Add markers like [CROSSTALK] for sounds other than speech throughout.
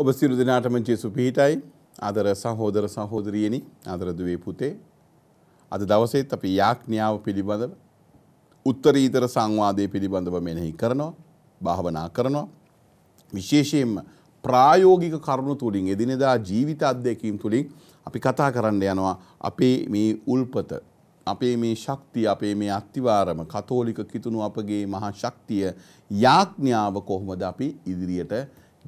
ඔබ සිරු දෙනාටම ජේසු පිහිටයි අදර සහෝදර සහෝදරියනි අදරදුවේ පුතේ අද දවසේත් අපි යාඥාව පිළිබඳව උත්තරීතර සංවාදය පිළිබඳව මෙනෙහි කරනවා භාවනා කරනවා විශේෂයෙන්ම ප්‍රායෝගික කරුණු තුළින් එදිනෙදා ජීවිත අධ්‍යයකීම් තුළින් අපි කතා කරන්න යනවා අපේ මේ උල්පත අපේ මේ ශක්තිය අපේ මේ අත්තිවාරම කතෝලික කිතුුණු අපගේ මහා ශක්තිය යාඥාව කොහොමද අපි ඉදිරියට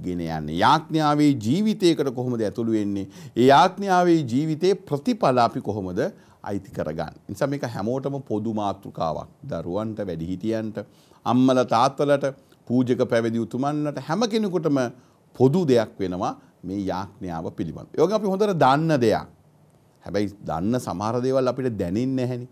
ගෙන යන්නේ. යාඥාවේ ජීවිතයකට කොහොමද ඇතුළු වෙන්නේ? ඒ යාඥාවේ ජීවිතේ ප්‍රතිඵල අපි කොහොමද අයිති කරගන්නේ? නිසා මේක හැමෝටම පොදු මාතෘකාවක්. දරුවන්ට, වැඩිහිටියන්ට, අම්මලා තාත්තලට, පූජක පැවිදි උතුමන්ලට හැම කෙනෙකුටම පොදු දෙයක් වෙනවා මේ යාඥාව පිළිබඳව. ඒක අපි හොඳට දන්න දෙයක්. හැබැයි දන්න සමහර දේවල් අපිට දැනෙන්නේ නැහෙනේ.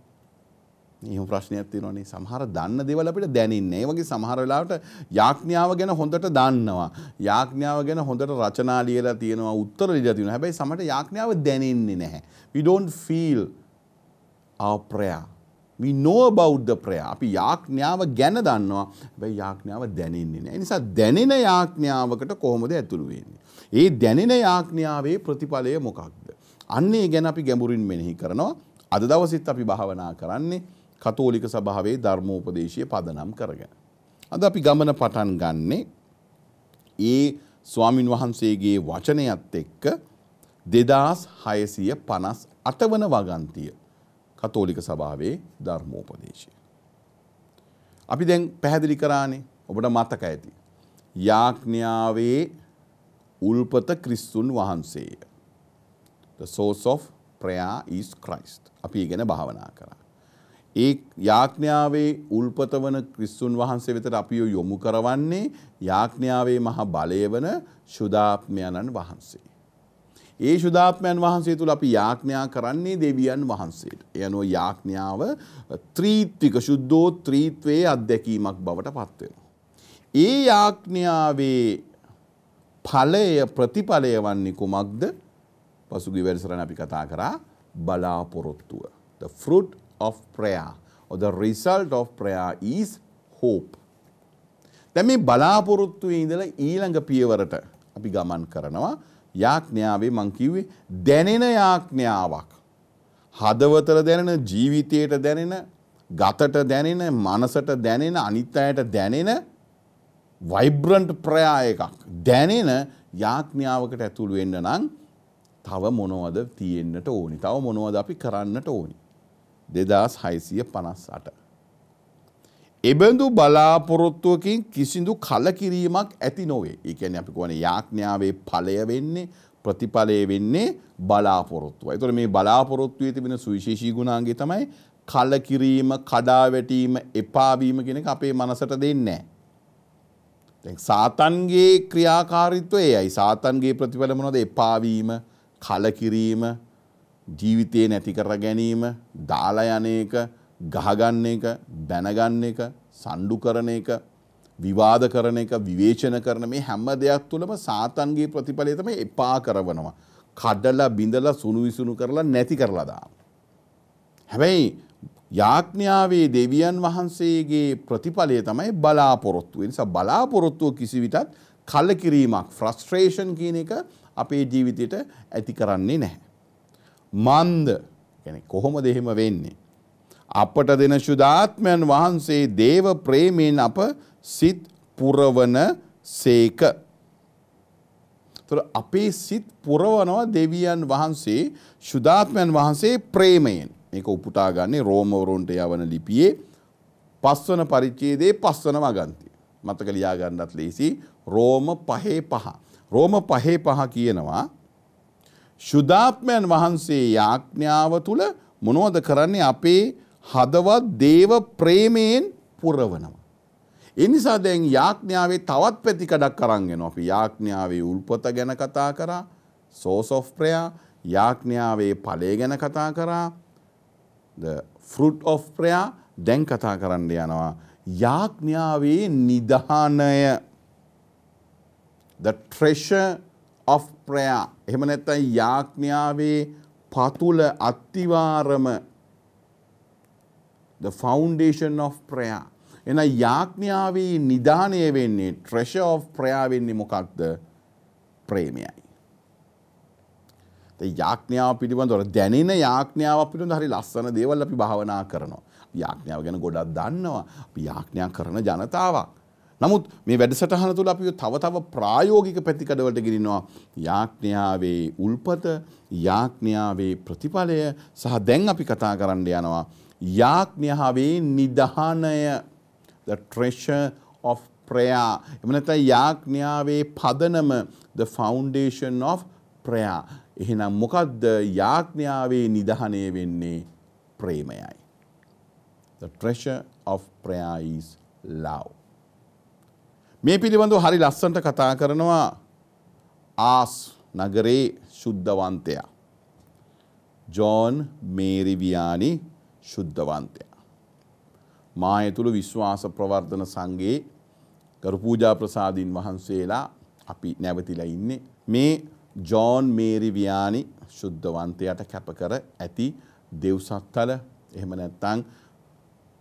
නිහම ප්‍රශ්නයක් තියෙනවානේ සමහර දන්න දේවල් අපිට දැනෙන්නේ. ඒ වගේ සමහර වෙලාවට යාඥාව ගැන හොඳට දන්නවා. යාඥාව ගැන හොඳට රචනා ලියලා තියෙනවා, උත්තර ලියලා තියෙනවා. හැබැයි සමහරට යාඥාව දැනෙන්නේ නැහැ. We don't feel our prayer. We know about the prayer. අපි යාඥාව ගැන දන්නවා. හැබැයි යාඥාව දැනෙන්නේ නැහැ. ඒ නිසා දැනෙන යාඥාවකට කොහොමද ඇතුළු වෙන්නේ? ඒ දැනෙන යාඥාවේ ප්‍රතිඵලය මොකක්ද? අන්නේ ගැන අපි ගැඹුරින් මෙනෙහි කරනවා. අද දවසෙත් අපි භාවනා කරන්නේ කතෝලික සභාවේ ධර්මෝපදේශය පදනම් කරගෙන. අද අපි ගමන පටන් ගන්නේ ඒ ස්වාමින් වහන්සේගේ වචනයත් එක්ක දෙදස් හයසිය පනස් අටවන වගන්තිය කතෝලික සභාවේ ධර්මෝපදේශය. අපි දැන් පැහැදිලි කරානේ ඔබට මතක ඇති. යාඥාවේ උල්පත ක්‍රිස්තුන් වහන්සේය. The source of prayer is Christ. අපි ගැන භාවනා කරා. ඒ යාඥාවේ උල්පත වන ක්‍රිස්තුන් වහන්සේ වෙතට අපිව යොමු කරවන්නේ යාඥාවේ මහා බලය වන ශුදාත්මයන්න් වහන්සේ. ඒ ශුදාත්මයන් වහන්සේ තුළ අපි යාඥා කරන්නේ දෙවියන් වහන්සේට. ඒ අනුව යාඥාව ත්‍රිත්වික සුද්ධෝ ත්‍රිත්වයේ අත්දැකීමක් බවට පත් වෙනවා. ඒ යාඥාවේ ඵලය ප්‍රතිඵලය වන්නේ කුමක්ද? පසුගිය වැඩසටහන අපි කතා කරා බලාපොරොත්තුව. the fruit of prayer or the result of prayer is hope. දැන් මේ බලාපොරොත්තුවේ ඉඳලා ඊළඟ පියවරට අපි ගමන් කරනවා යාඥාවේ මං කිව්වේ දැනෙන යාඥාවක්. හදවතට දැනෙන ජීවිතයට දැනෙන ගතට දැනෙන මනසට දැනෙන අනිත් අයට දැනෙන වයිබ්‍රන්ට් ප්‍රයා එකක් දැනෙන යාඥාවකට ඇතුළු වෙන්න නම් තව මොනවද තියෙන්නට ඕනි තව මොනවද අපි කරන්නට ඕනි දෙදස් හයිසිය පනස් අට. එබඳු බලාපොරොත්තුවකින් කිසිදු කලකිරීමක් ඇති නොවේ එකැන අපි කොන යාඥාවේ පලය වෙන්නේ ප්‍රතිඵලය වෙන්නේ බලාපොරොත්තුව. එතුර මේ බලාපොරොත්තුවේ තිබෙන සුවිශේෂී ගුණාන්ගේ තමයි කලකිරීම කඩාවැටීම එපාවීම කෙනෙක් අපේ මනසට දෙන්නේ. සාතන්ගේ ක්‍රියාකාරිත්ව එයයි සාතන්ගේ ප්‍රතිඵල මොනොද එපාවීම කලකිරීම ජීවිතේ නැති කර ගැනීම දාලා යන එක ගහගන්න එක බැනගන්න එක සණ්ඩු කරන එක විවාද කරන එක විවේචන කරන මේ හැම දෙයක් තුළම සාතන්ගේ ප්‍රතිඵලය තමයි එපා කරවනවා. කඩලා බිඳලා සුණු විසුණු කරලා නැති කරලා දානවා. හැබැයි යාඥාවේ දෙවියන් වහන්සේගේ ප්‍රතිඵලය තමයි බලාපොරොත්තුව. ඒ නිසා බලාපොරොත්තුව කිසිවිටත් කලකිරීමක් ෆ්‍රස්ට්‍රේෂන් කියන එක අපේ ජීවිතයට ඇති කරන්නේ නැහැ. මන්ද කොහොම දෙහෙම වෙන්නේ. අපට දෙන ශුදාත්මයන් වහන්සේ දේව ප්‍රේමයෙන් අප සිත් පුරවන සේක. තුර අපේ සිත් පුරවනවා දෙවියන් වහන්සේ ශුදාත්මයන් වහන්සේ ප්‍රේමයෙන් මේක උපුටාගන්නේ රෝමවරුන්ට යවන ලිපියේ පස්වන පරිච්චේදේ පස්වන වගන්ති. මතක ලියාගන්නත් ලේසි රෝම පහේ පහ. රෝම පහේ පහ කියනවා ශුද්ධාත්මයන් වහන්සේ යාඥාව තුල මොනවද කරන්නේ අපේ හදවත් දේව ප්‍රේමයෙන් පුරවනවා. එනිසා දැන් යාඥාවේ තවත් පැතිකඩක් අරන් එනවා. අපි යාඥාවේ උල්පත ගැන කතා කරා, source of prayer, යාඥාවේ ඵලය ගැන කතා කරා, the fruit of prayer දැන් කතා කරන්න යනවා. යාඥාවේ නිධානය the treasure of prayer එහෙම නැත්නම් යාඥාවේ පතුල අත්තිවාරම the foundation of prayer එන යාඥාවේ නිදාණය වෙන්නේ treasure of prayer වෙන්නේ මොකක්ද ප්‍රේමයයි ඒ යාඥාව පිළිබඳව දැනෙන යාඥාව පිළිබඳව හරි ලස්සන දේවල් අපි භාවනා කරනවා යාඥාව ගැන ගොඩක් දන්නවා අපි යාඥා කරන ජනතාවක් නමුත් මේ වැඩසටහන තුළ අපි තව තව ප්‍රායෝගික පැතිකඩවලට ගිරිනවා යාඥාවේ උල්පත යාඥාවේ ප්‍රතිඵලය සහ දැන් අපි කතා කරන්න යනවා යාඥාවේ නිධානය the treasure of prayer එහෙම නැත්නම් යාඥාවේ පදනම the foundation of prayer එහෙනම් මොකද්ද යාඥාවේ නිධානය වෙන්නේ ප්‍රේමයයි the treasure of prayer is love මේ පිළිබඳව හරි ලස්සන්ට කතා කරනවා ආස් නගරේ ශුද්ධවන්තයා. ජෝන් මේරිවියානි ශුද්ධවන්තයා. මා ඇතුළු විශ්වාස ප්‍රවර්ධන සංගේ ගරු පූජා ප්‍රසාදීන් වහන්සේලා අපි නැවතිලා ඉන්නේ මේ ජෝන් මේරි වියානි ශුද්ධවන්තයාට කැපකර ඇති දෙව්සත්තල එහෙම නැත්නම්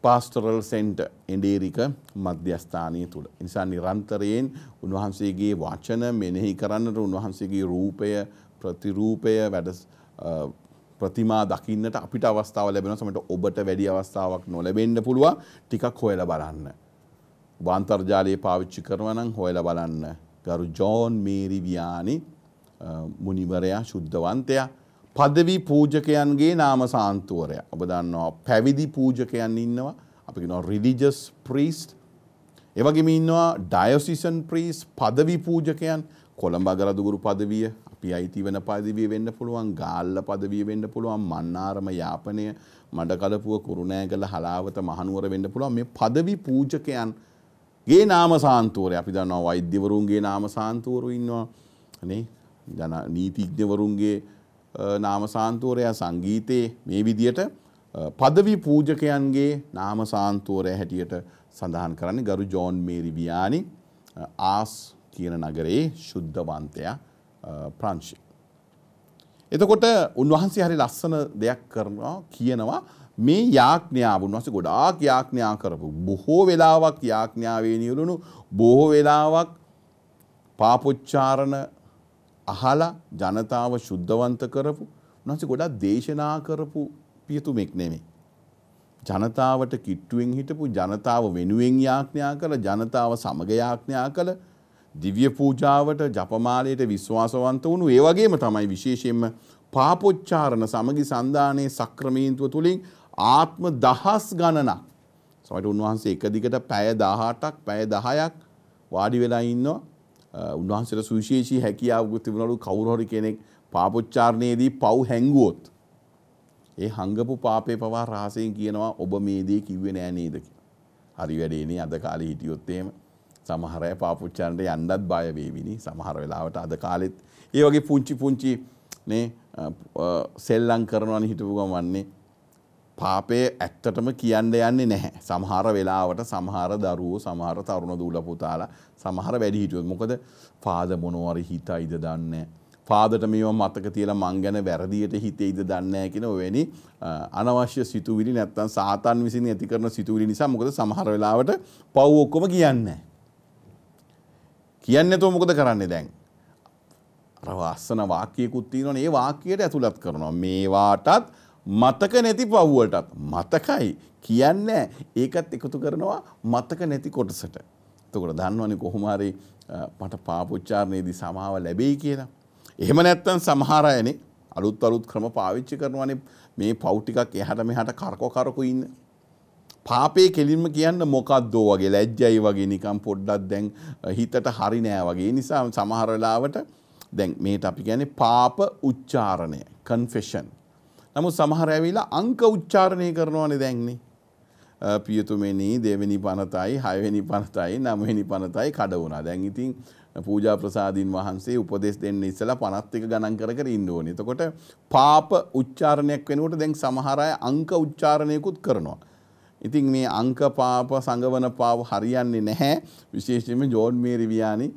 පාස්ටරල් සෙන්ට එඩේරික මධ්‍යස්ථානය තුළ. නිසා නිරන්තරයෙන් උන්වහන්සේගේ වචන මෙනෙහි කරන්නට උන්වහන්සේගේ රූපය ප්‍රතිරූපය වැඩ ප්‍රතිමා දකින්නට අපිට අවස්ථාව ලැබෙන සමට ඔබට වැඩි අවස්ථාවක් නොලැබෙන්ඩ පුළුව ටිකක් හොයල බලන්න. බාන්තර්ජාලයේ පාවිච්චි කරවනං හොයල බලන්න. ගරු ජෝන් මේරිවියානි මුනිවරයා ශුද්ධවන්තයා පදවි පූජකයන්ගේ නාම සාන්තුවරය. ඔබ දන්නවා පැවිදි පූජකයන් ඉන්නවා. අපි කියනවා රිලිජස් ප්‍රීස්ට්. ඒ වගේම ඉන්නවා ඩයොසිසන් ප්‍රීස් පදවි පූජකයන්. කොළඹ අගරදුගුරු පදවිය, අපි අයිති වෙන පදවිය වෙන්න පුළුවන්, ගාල්ල පදවිය වෙන්න පුළුවන්, මන්නාරම යාපනය, මඩකලපුව කුරුණෑගල හලාවත මහනුවර වෙන්න පුළුවන්. මේ පදවි පූජකයන් ගේ නාම සාන්තුවරය අපි දන්නවා වෛද්‍යවරුන්ගේ නාම සාන්තුවරු ඉන්නවා. නේ? ජන නීතිඥවරුන්ගේ නාමසාන්තුවරයා සංගීතයේ මේ විදියට පදවි පූජකයන්ගේ නාමසාන්තුවරය හැටියට සඳහන් කරන්නේ ගරු ජෝන් මේරි වියානි ආස් කියන නගරයේ ශුද්ධවන්තයා ප්‍රංශි. එතකොට උන්වහන්සේ හරි ලස්සන දෙයක් කරනවා කියනවා මේ යාඥාව උන්වහන්සේ ගොඩාක් යාඥා කරපු බොහෝ වෙලාවක් යාඥාවේ නියුළුණු බොහෝ වෙලාවක් පාපොච්චාරණ අහලා ජනතාව ශුද්ධවන්ත කරපු උන්වහන්සේ ගොඩක් දේශනා කරපු පියතුමෙක් නෙමෙයි. ජනතාවට කිට්ටුවෙන් හිටපු ජනතාව වෙනුවෙන් යාඥා කළ ජනතාව සමග යාඥා කළ දිව්‍ය පූජාවට ජපමාලයට විශ්වාසවන්ත වුණු ඒ වගේම තමයි විශේෂයෙන්ම පාපොච්චාරණ සමගි සන්ධානයේ සක්‍රමීන්තුව තුලින් ආත්ම දහස් ගණනක් සමහර උන්වහන්සේ එක දිගට පැය 18ක් පැය 10ක් වාඩි වෙලා ඉන්නවා උන්වහන්සේට සුවිශේෂී හැකියාවකුත් තිබුණලු කවුරු හරි කෙනෙක් පාපොච්චාරණයේදී පව් හැංගුවොත් ඒ හංගපු පාපේ පවා රහසෙන් කියනවා ඔබ මේ දේ කිව්වේ නෑ නේද කියලා. හරි වැඩේනේ අද කාලේ හිටියොත් එහෙම සමහර අය පාපොච්චාරණයට යන්නත් බය වේවිනි. සමහර වෙලාවට අද කාලෙත් ඒ වගේ පුංචි පුංචි නේ සෙල්ලම් කරනවනේ හිටපු ගමන්නේ පාපය ඇත්තටම කියන්න යන්නේ නැහැ. සමහර වෙලාවට සමහර දරුවෝ සමහර තරුණ දූල පුතාලා සමහර වැඩිහිටියෝ මොකද ෆාද මොනවාරි හිතයිද දන්නේ ෆාදට මේවා මතක තියලා මං ගැන වැරදියට හිතෙයිද දන්නේ නැහැ කියන ඔවැනි අනවශ්‍ය සිතුවිලි නැත්තම් සාතන් විසින් ඇති කරන සිතුවිලි නිසා මොකද සමහර වෙලාවට පව් ඔක්කොම කියන්නේ කියන්නේ නැතුව මොකද කරන්නේ දැන් අර වාස්සන වාක්‍යයකුත් තියෙනවනේ ඒ වාක්‍යයට ඇතුළත් කරනවා මේවාටත් මතක නැති පව්වලටත් මතකයි කියන්න ඒකත් එකතු කරනවා මතක නැති කොටසට. තකොට දන්නවනි කොහොමරි මට පාපුච්චාරණයේදී සමාව ලැබෙයි කියලා. එහෙම නැත්තන් සමහරයනේ අලුත් අලුත් ක්‍රම පාවිච්චි කරනවන මේ පෞ්ටිකක් එහට මෙහට කරකෝ කරකු ඉන්න. පාපේ කෙලින්ම කියන්න මොකක්දෝ වගේ ලැජ්ජයි වගේ නිකම් පොඩ්ඩක් දැන් හිතට හරි නෑ වගේ නිසා සමහරලාවට දැන් මේට අපි ගැන පාප උච්චාරණය කන්ෆෙෂන් නමුත් සමහර ඇවිලා අංක උච්චාරණය කරනවනේ දැන්නේ. පියතුමෙනි දෙවෙනි පනතයි හයවෙනි පනතයි නමවෙනි පනතයි කඩ වුණා. දැන් ඉතින් පූජා ප්‍රසාදීන් වහන්සේ උපදෙස් දෙන්න ඉස්සලා 51 ගණන් කර කර ඉන්න ඕනේ. එතකොට පාප උච්චාරණයක් වෙනකොට දැන් සමහර අය අංක උච්චාරණයකුත් කරනවා. ඉතින් මේ අංක පාප සංගවන පාව හරියන්නේ නැහැ. විශේෂයෙන්ම ජෝන් මේරි වියානි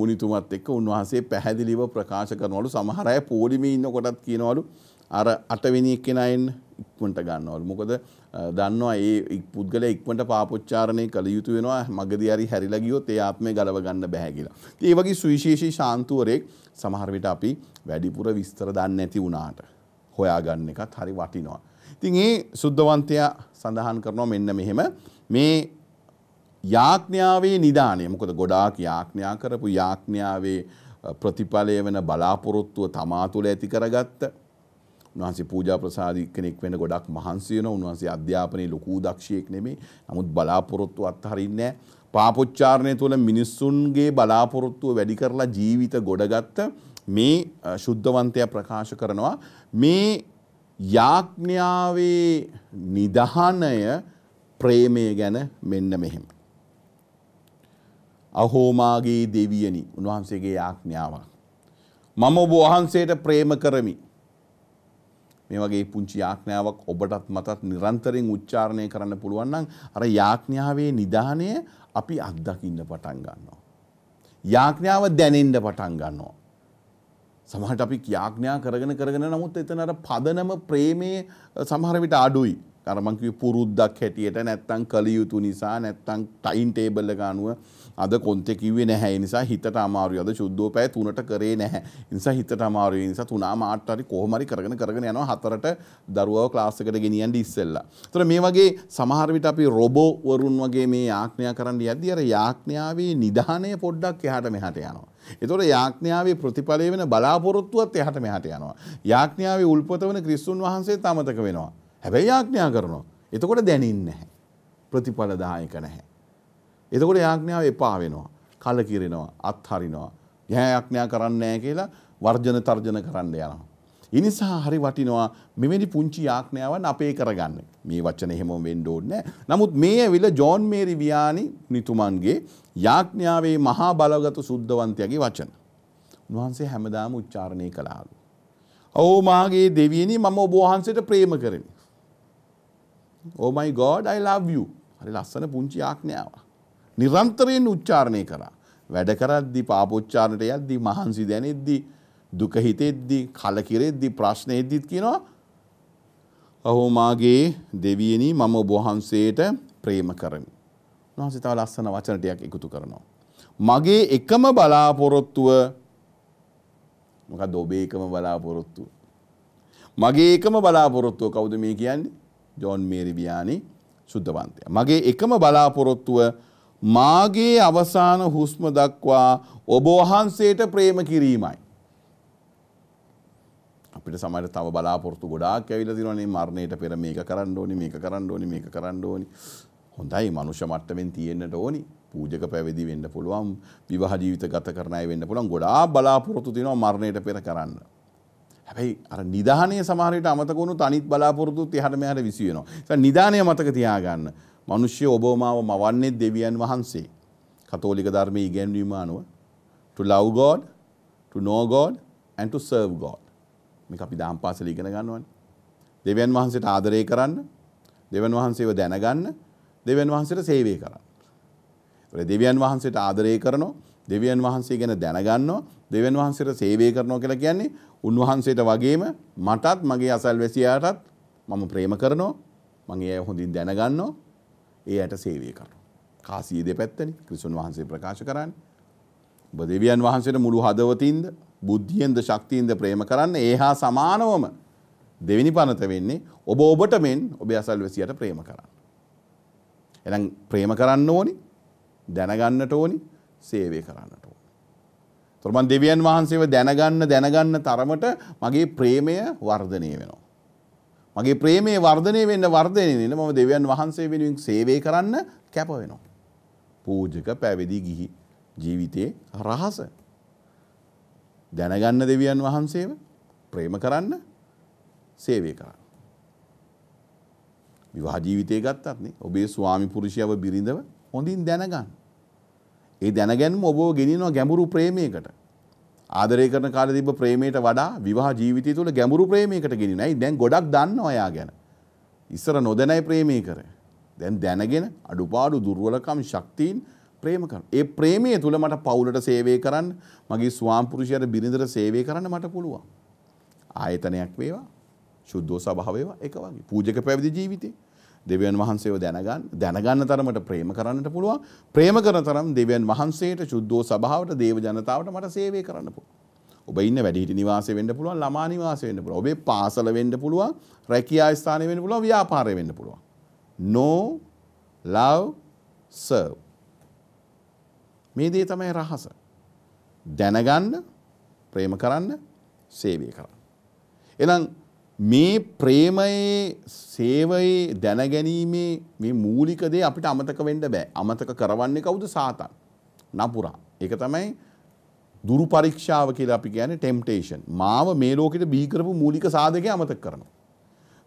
මුනිතුමත් එක්ක උන්වහන්සේ පැහැදිලිව ප්‍රකාශ කරනවලු සමහර අය පොලිමේ ඉන්නකොටත් කියනවලු අර අටවෙනි එක්කෙනා එන්න ඉක්මනට ගන්නවලු. මොකද දන්නවා ඒ පුද්ගලයා ඉක්මනට පාපොච්චාරණය කළ යුතු වෙනවා. මගදී හරි හැරිලා ගියොත් ඒ ආත්මය ගලව ගන්න බෑ කියලා. ඉතින් ඒ වගේ සුවිශේෂී ශාන්තුවරයෙක් සමහර විට අපි වැඩිපුර විස්තර දන්නේ නැති වුණාට හොයාගන්න එකත් හරි වටිනවා. ඉතින් ඒ සුද්ධවන්තයා සඳහන් කරනවා මෙන්න මෙහෙම මේ යාඥාවේ නිදාණය. මොකද ගොඩාක් යාඥා කරපු යාඥාවේ ප්‍රතිඵලය වෙන බලාපොරොත්තුව තමා තුළ ඇති කරගත්තා උන්වහන්සේ පූජා ප්‍රසාදි කෙනෙක් වෙන්න ගොඩක් මහන්සි වෙනවා. උන්වහන්සේ අධ්‍යාපනයේ ලොකු දක්ෂයෙක් නෙමෙයි. නමුත් බලාපොරොත්තු අත්හරින්නේ නැහැ. පාපොච්චාරණය තුළ මිනිස්සුන්ගේ බලාපොරොත්තුව වැඩි කරලා ජීවිත ගොඩගත්ත මේ ශුද්ධවන්තය ප්‍රකාශ කරනවා. මේ යාඥාවේ නිධානය ප්‍රේමය ගැන මෙන්න මෙහෙම. අහෝමාගේ දෙවියනි උන්වහන්සේගේ යාඥාවක්. මම ඔබ වහන්සේට ප්‍රේම කරමි. මේ වගේ පුංචි යාඥාවක් ඔබටත් මටත් නිරන්තරයෙන් උච්චාරණය කරන්න පුළුවන් නම් අර යාඥාවේ නිදාණය අපි අත්දකින්න පටන් ගන්නවා. යාඥාව දැනෙන්න පටන් ගන්නවා. සමහරට අපි යාඥා කරගෙන කරගෙන නමුත් එතන අර පදනම ප්‍රේමයේ සමහර විට අඩුයි. අරමංකිව පුරුද්දක් හැටියට නැත්තං කළයුතු නිසා නැත්තං ටයින් ටේබල් එක අනුව අද කොන්තෙ කිව්වේ නැහැ නිසා හිතට අමාරුයි අද සුද්ධෝ පැය 3ට කරේ නැහැ. නිසා හිතට අමාරුයි නිසා තුනාම ආට හරි කොහොම හරි කරගෙන කරගෙන යනවා හතරට දරුවව ක්ලාස් එකට ගෙනියන්න ඉස්සෙල්ලා. ඒතර මේ වගේ සමහර විට අපි රොබෝ වරුන් වගේ මේ යාඥා කරන්න යද්දී අර යාඥාවේ නිධානය පොඩ්ඩක් එහාට මෙහාට යනවා. එතොට යාඥාවේ ප්‍රතිඵලය වෙන බලාපොරොත්තුවත් එහට මෙහට යනවා. යාඥාවේ උල්පත වන ක්‍රිස්තුන් වහන්සේ තමතක වෙනවා. හැබැයි යාඥා කරනවා. එතකොට දැනින් නැහැ. ප්‍රතිඵලදායක නැහැ. එතකොට යාඥාව එපා වෙනවා. කලකිරෙනවා, අත්හරිනවා. යහ යාඥා කරන්නේ නැහැ කියලා වර්ජන තර්ජන කරන්න යනවා. ඉනිසා හරි වටිනවා මෙවැනි පුංචි යාඥාවන් අපේ කරගන්න. මේ වචන එහෙම වෙන්න ඕනේ නමුත් මේ ඇවිල්ලා ජෝන් මේරි වියානි නිතුමන්ගේ යාඥාවේ මහා බලගත් සුද්ධවන්තයාගේ වචන. උන්වහන්සේ හැමදාම උච්චාරණය කළාලු. "ඕ මාගේ දෙවියනි මම ඔබ වහන්සේට ප්‍රේම කරමි. Oh my god I love you. හරි ලස්සන පුංචි යාඥාවක්. නිරන්තරයෙන් උච්චාරණය කරා. වැඩ කරද්දි පාපොච්චාරණයට යද්දි මහන්සි දැනෙද්දි දුක හිතෙද්දි කලකිරෙද්දි ප්‍රශ්නෙද්දිත් කියනවා අහෝ මාගේ දෙවියනි මම ඔබ වහන්සේට ප්‍රේම කරමි. උන්වහන්සේ තව ලස්සන වචන ටිකක් එකතු කරනවා. මගේ එකම බලාපොරොත්තුව මොකද ඔබේ එකම බලාපොරොත්තුව. මගේ එකම බලාපොරොත්තුව කවුද මේ කියන්නේ? ජෝන් මේරි වියානි සුද්ධවන්තය. මගේ එකම බලාපොරොත්තුව මාගේ අවසාන හුස්ම දක්වා ඔබ වහන්සේට ප්‍රේම කිරීමයි. අපිට සමහර තව බලාපොරොත්තු ගොඩාක් ඇවිල්ලා තියෙනවානේ මරණයට පෙර මේක කරන්න ඕනි මේක කරන්න ඕනි මේක කරන්න ඕනි. හොඳයි මනුෂ්‍ය මට්ටමින් තියෙන්නට ඕනි. පූජක පැවිදි වෙන්න පුළුවන්, විවාහ ජීවිත ගත කරන අය වෙන්න පුළුවන්. ගොඩාක් බලාපොරොත්තු තියෙනවා මරණයට පෙර කරන්න. හැබැයි අර නිධානය සමහරයට අමතකුණු තනිත් බලාපොරොත්තු තිහට මෙහට විසියනවා. නිධානය මතක තියාගන්න. මිනිස්ය ඔබමාව මවන්නේ දෙවියන් වහන්සේ. කතෝලික ධර්මයේ ඉගැන්වීම අනුව to love God, to know God and to serve God. මේක අපි දහම් පාසල ඉගෙන ගන්නවනේ. දෙවියන් වහන්සේට ආදරය කරන්න, දෙවියන් වහන්සේව දැනගන්න, දෙවියන් වහන්සේට සේවය කරන්න. දෙවියන් වහන්සේට ආදරය කරනවා දෙවියන් වහන්සේ ගැන දැනගන්නවා දෙවියන් වහන්සේට සේවය කරනවා කියලා කියන්නේ උන්වහන්සේට වගේම මටත් මගේ අසල්වැසියාටත් මම ප්‍රේම කරනවා මම ඒ හොඳින් දැනගන්නවා ඒ අයට සේවය කරනවා කාසිය දෙපැත්තනේ ක්‍රිස්තුන් වහන්සේ ප්‍රකාශ කරන්නේ ඔබ දෙවියන් වහන්සේට මුළු හදවතින්ද බුද්ධියෙන්ද ශක්තියෙන්ද ප්‍රේම කරන්න ඒහා සමානවම දෙවෙනි පනත වෙන්නේ ඔබ ඔබට මෙන් ඔබේ අසල්වැසියට ප්‍රේම කරන්න එහෙනම් ප්‍රේම කරන්න ඕනි දැනගන්නට ඕනි සේවය කරන්නට ඕන. තොරමන් දෙවියන් වහන්සේව දැනගන්න දැනගන්න තරමට මගේ ප්‍රේමය වර්ධනය වෙනවා. මගේ ප්‍රේමේ වර්ධනය වෙන්න වර්ධනයන මම දෙවියන් වහන්සේ වෙනුවෙන් සේවය කරන්න කැප වෙනවා. පූජක පැවිදි ගිහි ජීවිතයේ රහස. දැනගන්න දෙවියන් වහන්සේව ප්‍රේම කරන්න සේවය කරන්න. විවාහ ජීවිතය ගත්තත්නේ ඔබේ ස්වාමි පුරුෂයව බිරිඳව හොඳින් දැනගන්න. ඒ දැනගැන්ම ඔබෝ ගෙනිනවා ගැඹුරු ප්‍රේමයකට. ආදරය කරන කාලේ තිබ්බ ප්‍රේමයට වඩා විවාහ ජීවිතය තුළ ගැඹුරු ප්‍රේමයකට ගෙනිනවා. ඇයි දැන් ගොඩක් දන්නවා එයා ගැන. ඉස්සර නොදැනයි ප්‍රේමය කරේ. දැන් දැනගෙන අඩුපාඩු දුර්වලකම් ශක්තියින් ප්‍රේම කරනවා. ඒ ප්‍රේමය තුළ මට පවුලට සේවය කරන්න, මගේ ස්වාම්පුරුෂයාට බිරිඳට සේවය කරන්න මට පුළුවන්. ආයතනයක් වේවා, ශුද්ධෝ සභාව වේවා, එක වගේ. පූජක පැවිදි ජීවිතේ දෙවියන් වහන්සේව දැනගන්න දැනගන්න තරමට ප්‍රේම කරන්නට පුළුවන් ප්‍රේම කරන තරම් දෙවියන් වහන්සේට සුද්ධෝ සභාවට දේව ජනතාවට මට සේවය කරන්න පුළුවන්. ඔබ ඉන්න වැඩිහිටි නිවාසය වෙන්න පුළුවන් ළමා නිවාසය වෙන්න පුළුවන් ඔබේ පාසල වෙන්න පුළුවන් රැකියා ස්ථානය වෙන්න පුළුවන් ව්‍යාපාරය වෙන්න පුළුවන්. no love serve මේ දේ තමයි රහස. දැනගන්න ප්‍රේම කරන්න සේවය කරන්න. එහෙනම් මේ ප්‍රේමයේ සේවයේ දැනගැනීමේ මේ මූලික දේ අපිට අමතක වෙන්න බෑ. අමතක කරවන්නේ කවුද? සාතන්. නපුරා. ඒක තමයි දුරු පරීක්ෂාව කියලා අපි කියන්නේ ටෙම්ප්ටේෂන්. මාව මේ ලෝකෙට බිහි කරපු මූලික සාධකේ අමතක කරනවා.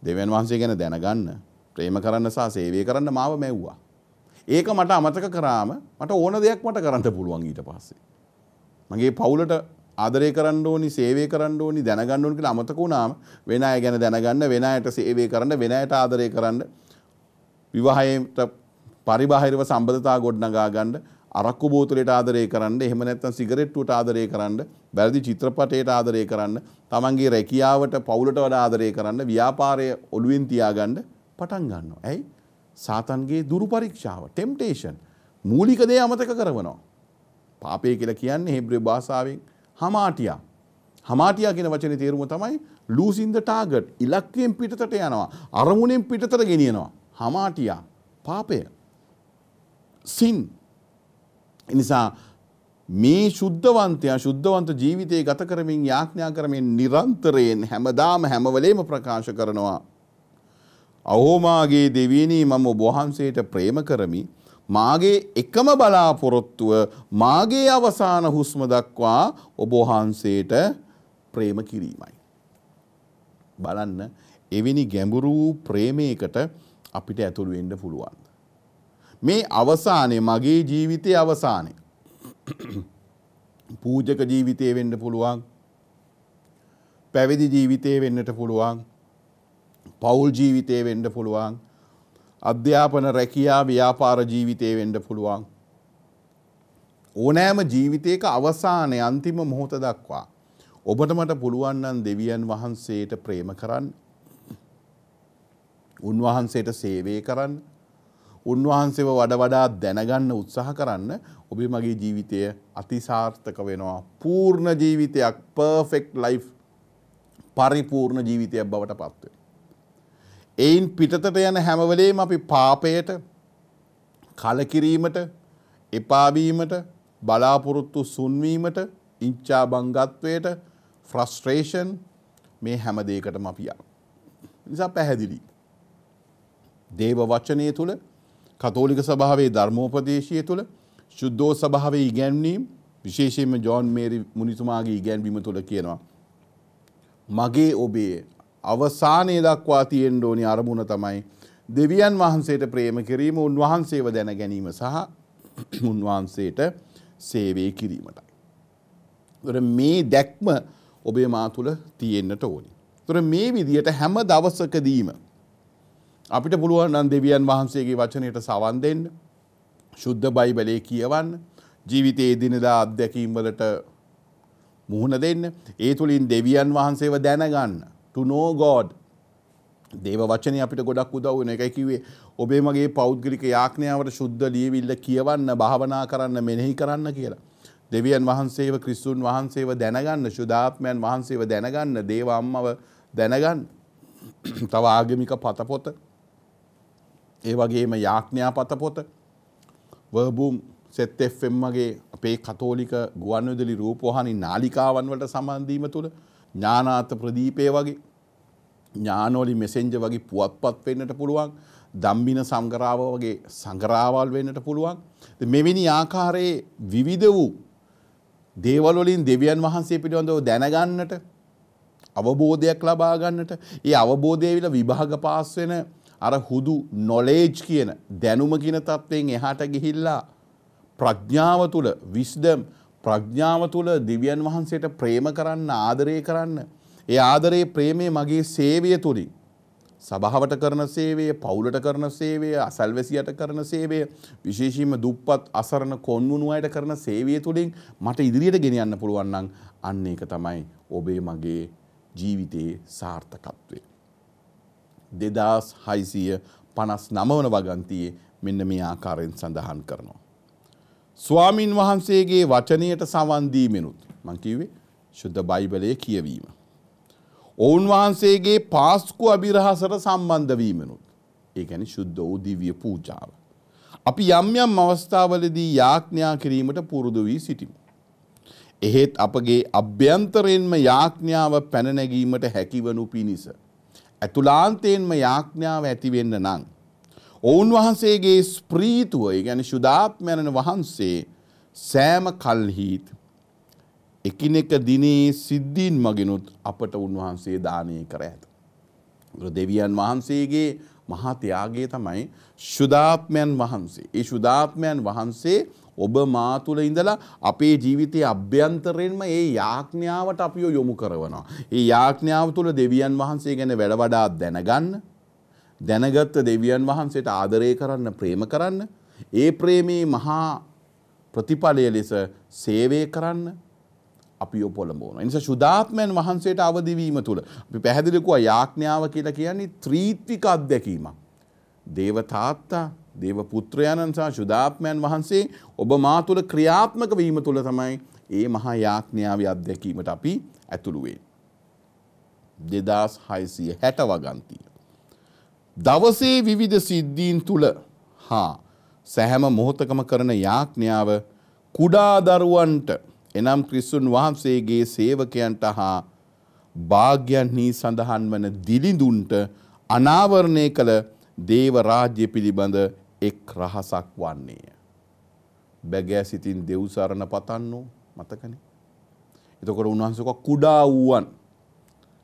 දෙවියන් වහන්සේ ගැන දැනගන්න, ප්‍රේම කරන්න සහ සේවය කරන්න මාව මැව්වා. ඒක මට අමතක කරාම මට ඕන දෙයක් මට කරන්න පුළුවන් ඊට පස්සේ. මගේ පවුලට ආදරය කරන්න ඕනි සේවය කරන්න ඕනි දැනගන්න ඕනි කියලා අමතක වුණාම වෙන අය ගැන දැනගන්න වෙන අයට සේවය කරන්න වෙන අයට ආදරය කරන්න විවාහයට පරිබාහිරව සම්බන්ධතා ගොඩනගා ගන්න අරක්කු බෝතලයට ආදරය කරන්න එහෙම නැත්නම් සිගරට්ටුවට ආදරය කරන්න වැරදි චිත්‍රපටයට ආදරය කරන්න තමන්ගේ රැකියාවට පවුලට වඩා ආදරය කරන්න ව්‍යාපාරය ඔළුවෙන් තියාගන්න පටන් ගන්නවා. ඇයි? සාතන්ගේ දුරු පරීක්ෂාව temptation මූලික දේ අමතක කරනවා. පාපය කියලා කියන්නේ හෙබ්‍රේ භාෂාවෙන් හමාටියා. හමාටියා කියන වචනේ තේරුම තමයි losing the target. ඉලක්කයෙන් පිටතට යනවා. අරමුණෙන් පිටතට ගෙනියනවා. හමාටියා පාපය. සින්. එනිසා මේ ශුද්ධවන්තයා ශුද්ධවන්ත ජීවිතය ගත කරමින් යාඥා කරමින් නිරන්තරයෙන් හැමදාම හැමවලේම ප්‍රකාශ කරනවා. අහෝමාගේ දෙවියනී මම ඔබවහන්සේට ප්‍රේම කරමි මාගේ එකම බලාපොරොත්තුව මාගේ අවසාන හුස්ම දක්වා ඔබ වහන්සේට ප්‍රේම කිරීමයි. බලන්න එවැනි ගැඹුරු ප්‍රේමයකට අපිට ඇතුළු වෙන්න පුළුවන්. මේ අවසානයේ මගේ ජීවිතයේ අවසානයේ [CLEARS THROAT] පූජක ජීවිතය වෙන්න පුළුවන් පැවිදි ජීවිතය වෙන්නට පුළුවන් පවුල් ජීවිතය වෙන්න පුළුවන් අධ්‍යාපන රැකියා ව්‍යාපාර ජීවිතය වෙන්ඩ පුළුවන්. ඕනෑම ජීවිතයක අවසානය අන්තිම මොහොත දක්වා. ඔබට මට පුළුවන්නන් දෙවියන් වහන්සේට ප්‍රේම කරන්න. උන්වහන්සේට සේවේ කරන්න. උන්වහන්සේව වඩ වඩා දැනගන්න උත්සාහ කරන්න ඔබේ මගේ ජීවිතය අතිසාර්ථක වෙනවා. පූර්ණ ජීවිතයක් පර්ෆෙක්් ලයිෆ් පරිපූර්ණ ජීවිතයක් බවට පත්වේ. එයින් පිටතට යන හැමවලේම අපි පාපයට කලකිරීමට එපාවීමට බලාපොරොත්තු සුන්වීමට ඉංචා බංගත්වයට ෆ්‍රස්ට්‍රේෂන් මේ හැම දෙයකටම අපි යන. නිසා පැහැදිලි. දේව වචනය තුළ කතෝලික සභාවේ ධර්මෝපදේශය තුළ ශුද්ධෝ සභාවේ ඉගැන්වීම් විශේෂයෙන්ම ජෝන් මේරි මුනිතුමාගේ ඉගැන්වීම තුළ කියනවා. මගේ ඔබේ අවසානයේ දක්වා තියෙන්න ඕනි අරමුණ තමයි දෙවියන් වහන්සේට ප්‍රේම කිරීම උන්වහන්සේව දැන ගැනීම සහ උන්වහන්සේට සේවය කිරීමටයි. තොර මේ දැක්ම ඔබේ මා තුළ තියෙන්න්නට ඕනි. තොර මේ විදියට හැම දවසකදීම අපිට පුළුවන් නම් දෙවියන් වහන්සේගේ වචනයට සවන් දෙන්න ශුද්ධ බයිබලයේ කියවන්න ජීවිතයේ දිනදා අත්දැකීම් වලට මුහුණ දෙන්න ඒ තුලින් දෙවියන් වහන්සේව දැනගන්න to know God. දේව වචනය අපිට ගොඩක් උදව් වෙන එකයි කිව්වේ ඔබේ මගේ පෞද්ගලික යාඥාවට සුද්ධ ලියවිල්ල කියවන්න භාවනා කරන්න මෙනෙහි කරන්න කියලා. දෙවියන් වහන්සේව ක්‍රිස්තුන් වහන්සේව දැනගන්න ශුදාත්මයන් වහන්සේව දැනගන්න දේව අම්මව දැනගන්න. [CLEARS THROAT] තව ආගමික පතපොත ඒ වගේම යාඥා පතපොත වර්බූම් සෙත් FM වගේ අපේ කතෝලික ගුවන්විදුලි රූපවාහිනී නාලිකාවන් වලට සම්බන්ධ වීම තුළ ඥානාත ප්‍රදීපය වගේ ඥානෝලි මෙසෙන්ජ වගේ පුවත්පත් වෙන්නට පුළුවන් දම්බින සංගරාව වගේ සංගරාවල් වෙන්නට පුළුවන් මෙවැනි ආකාරයේ විවිධ වූ දේවල්වලින් දෙවියන් වහන්සේ පිළිබඳව දැනගන්නට අවබෝධයක් ලබා ගන්නට ඒ අවබෝධය විල විභාග පාස් වෙන අර හුදු නොලේජ් කියන දැනුම කියන තත්ත්වයෙන් එහාට ගිහිල්ලා ප්‍රඥාව තුල විස්ඩම් ප්‍රඥාව තුල දිව්‍යන් වහන්සේට ප්‍රේම කරන්න ආදරය කරන්න ඒ ආදරේ ප්‍රේමය මගේ සේවය තුළින් සභාවට කරන සේවය පවුලට කරන සේවය අසල්වැසියට කරන සේවය විශේෂීම දුප්පත් අසරණ කොන්වුණු අයට කරන සේවය තුළින් මට ඉදිරියට ගෙනයන්න පුළුවන්නම් අන්න ඒක තමයි ඔබේ මගේ ජීවිතයේ සාර්ථකත්වය. දෙදස් හයිසිය පනස් නමවන වගන්තියේ මෙන්න මේ ආකාරයෙන් සඳහන් කරනවා. ස්වාමින් වහන්සේගේ වචනයට සවන්දීමෙනුත් මංකිවේ ශුද්ධ බයිබලය කියවීම. ඔවුන් වහන්සේගේ පාස්කු අභිරහසට සම්බන්ධවීමනුත්. ඒකැන ශුද්ධ වූ දිවිය පූජාව. අපි යම් යම් අවස්ථාවලදී යාඥා කිරීමට පුරුදු වී සිටිමු. එහෙත් අපගේ අභ්‍යන්තරයෙන්ම යාඥාව පැනනැගීමට හැකිවනු පිණිස. ඇතුලාන්තයෙන්ම යාඥාව ඇතිවෙන්න නං. ඔවුන් වහන්සේගේ ස්ප්‍රීතුව ගැන ශුදාත්මැරණ වහන්සේ සෑම කල්හිත් එකිනෙක දිනේ සිද්ධීන් මගෙනුත් අපට උන්වහන්සේ දානය කර ඇත. දෙවියන් වහන්සේගේ මහා ත්‍යාගය තමයි ශුදාත්මයන් වහන්සේ. ඒ ශුදාත්මයන් වහන්සේ ඔබ මා තුළ ඉඳලා අපේ ජීවිතයේ අභ්‍යන්තරයෙන්ම ඒ යාඥාවට අපිව යොමු කරනවා. ඒ යාඥාව තුළ දෙවියන් වහන්සේ ගැන වැඩ වඩා දැනගන්න, දැනගත් දෙවියන් වහන්සේට ආදරය කරන්න, ප්‍රේම කරන්න, ඒ ප්‍රේමේ මහා ප්‍රතිඵලය ලෙස සේවය කරන්න අපි ඔපොළඹෝන. එනිසා ශුද්ධාත්මයන් වහන්සේට අවදිවීම තුළ අපි පැහැදිලිකුව යාඥාව කියලා කියන්නේ ත්‍රිත්වික අත්දැකීමක්. දේව තාත්තා, දේව පුත්‍රයන්න් සහ ශුද්ධාත්මයන් වහන්සේ ඔබ මා තුළ ක්‍රියාත්මක වීම තුළ තමයි ඒ මහා යාඥාවේ අත්දැකීමට අපි ඇතුළු වෙන්නේ. 2660 වගන්තිය. දවසේ විවිධ සිද්ධීන් තුල හා සැහැම මොහොතකම කරන යාඥාව කුඩා දරුවන්ට එනම් ක්‍රිස්තුන් වහන්සේගේ සේවකයන්ට හා භාග්‍යන්හි සඳහන් වන දිලිඳුන්ට අනාවරණය කළ දේව රාජ්‍ය පිළිබඳ එක් රහසක් වන්නේය. බැගෑ සිතින් දෙව්සරණ පතන්නෝ මතකන. එතකොට උන්වහන්සක කුඩා වූුවන්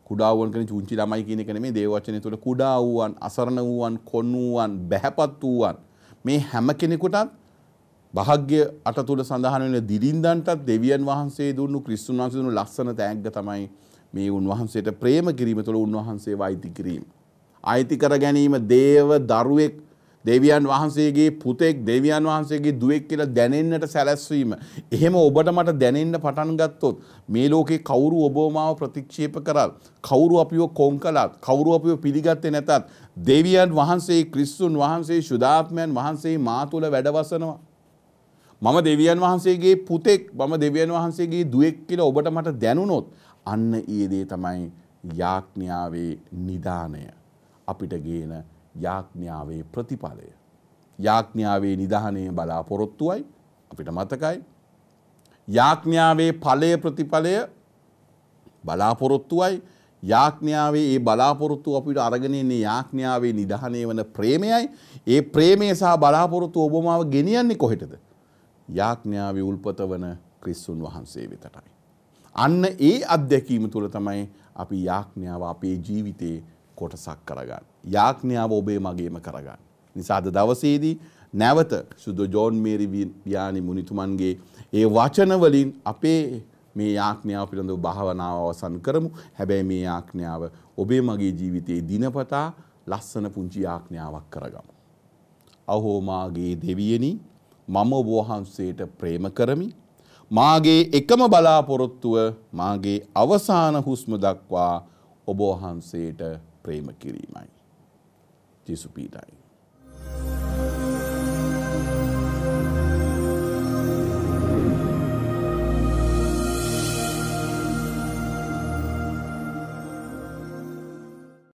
කුඩාවන් කන චුංචි ළමයි කියන කන මේ දේවචනය තුළ කුඩා වූුවන් අසරණ වූුවන් කොන්නුවන් බැහැපත් වූුවන් මේ හැම කෙනෙකුටත් භාග්‍ය අටතුර සඳහන් වෙන දිරින්දන්ටත් දෙවියන් වහන්සේ දුන්නු ක්‍රිස්තුන් වහන්සේ දුන්නු ලස්සන තෑග්ග තමයි මේ උන්වහන්සේට ප්‍රේම කිරීම තුළ උන්වහන්සේ වෛති කිරීම. අයිති කර ගැනීම දේව දරුවෙක් දෙවියන් වහන්සේගේ පුතෙක් දෙවියන් වහන්සේගේ දුවෙක් කියලා දැනෙන්නට සැලැස්වීම. එහෙම ඔබට මට දැනෙන්න පටන් ගත්තොත් මේ ලෝකේ කවුරු ඔබවමාව ප්‍රතික්ෂේප කරත්, කවුරු අපිව කොන් කළත්, කවුරු අපිව පිළිගත්තේ නැතත් දෙවියන් වහන්සේ, ක්‍රිස්තුන් වහන්සේ, සුදාත්මයන් වහන්සේ මා තුළ වැඩවසනවා. මම දෙවියන් වහන්සේගේ පුතෙක් මම දෙවියන් වහන්සේගේ දුවෙක් කියලා ඔබට මට දැනුනොත් අන්න ඊයේ දේ තමයි යාඥාවේ නිදානය අපිට ගේන යාඥාවේ ප්‍රතිඵලය යාඥාවේ නිදානය බලාපොරොත්තුවයි අපිට මතකයි යාඥාවේ ඵලය ප්‍රතිඵලය බලාපොරොත්තුවයි යාඥාවේ ඒ බලාපොරොත්තු අපිට අරගෙන ඉන්නේ යාඥාවේ නිධානය වන ප්‍රේමයයි ඒ ප්‍රේමය සහ බලාපොරොත්තු ඔබමාව ගෙනියන්නේ කොහෙටද යාඥාව උල්පත වන ක්‍රිස්සුන් වහන්සේ වෙතටයි. අන්න ඒ අත්දැකීම තුළ තමයි අපි යාඥාව අපේ ජීවිතයේ කොටසක් කරගන්න. යාඥාව ඔබේ මගේම කරගන්න. නිසාද දවසේදී නැවත සුදු ජෝන් මේරි ව්‍යානි මුනිතුමන්ගේ ඒ වචනවලින් අපේ මේ යාඥාව පිළිබඳව භාවනාව අවසන් කරමු. හැබැයි මේ යාඥාව ඔබේ මගේ ජීවිතයේ දිනපතා ලස්සන පුංචි යාඥාවක් කරගමු. අහෝ මාගේ දෙවියනි මම වහන්සේට ප්‍රේම කරමි. මාගේ එකම බලාපොරොත්තුව මාගේ අවසාන හුස්ම දක්වා ඔබ වහන්සේට ප්‍රේම කිරීමයි. තිසුපීටයි.